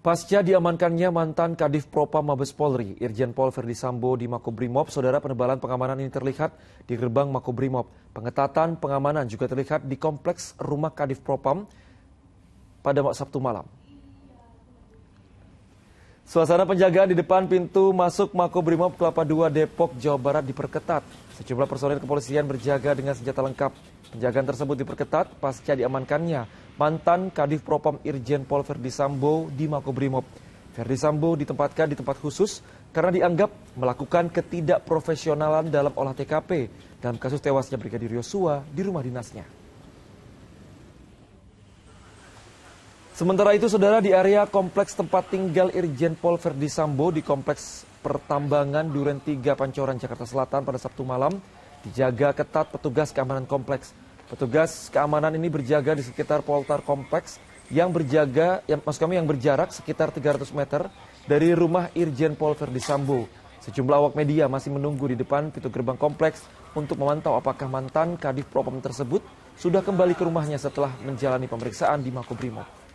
Pasca diamankannya mantan Kadif Propam Mabes Polri, Irjen Pol Verdi Sambo di Makobrimob, saudara penebalan pengamanan ini terlihat di gerbang Makobrimob. Pengetatan pengamanan juga terlihat di kompleks rumah Kadif Propam pada Sabtu malam. Suasana penjagaan di depan pintu masuk Makobrimob Kelapa II Depok, Jawa Barat diperketat. Sejumlah personil kepolisian berjaga dengan senjata lengkap. Penjagaan tersebut diperketat pasca diamankannya mantan Kadif Propam Irjen Pol Verdi Sambo di Makobrimob. Verdi Sambo ditempatkan di tempat khusus karena dianggap melakukan ketidakprofesionalan dalam olah TKP dalam kasus tewasnya Brigadir Yosua di rumah dinasnya. Sementara itu, saudara di area kompleks tempat tinggal Irjen Pol Verdi Sambo di kompleks pertambangan Duren 3 Pancoran Jakarta Selatan pada Sabtu malam dijaga ketat petugas keamanan kompleks. Petugas keamanan ini berjaga di sekitar poltar kompleks yang berjaga, yang, maksud kami yang berjarak sekitar 300 meter dari rumah Irjen Pol Verdi Sambo. Sejumlah awak media masih menunggu di depan pintu gerbang kompleks untuk memantau apakah mantan Kadif Propam tersebut sudah kembali ke rumahnya setelah menjalani pemeriksaan di Makobrimob.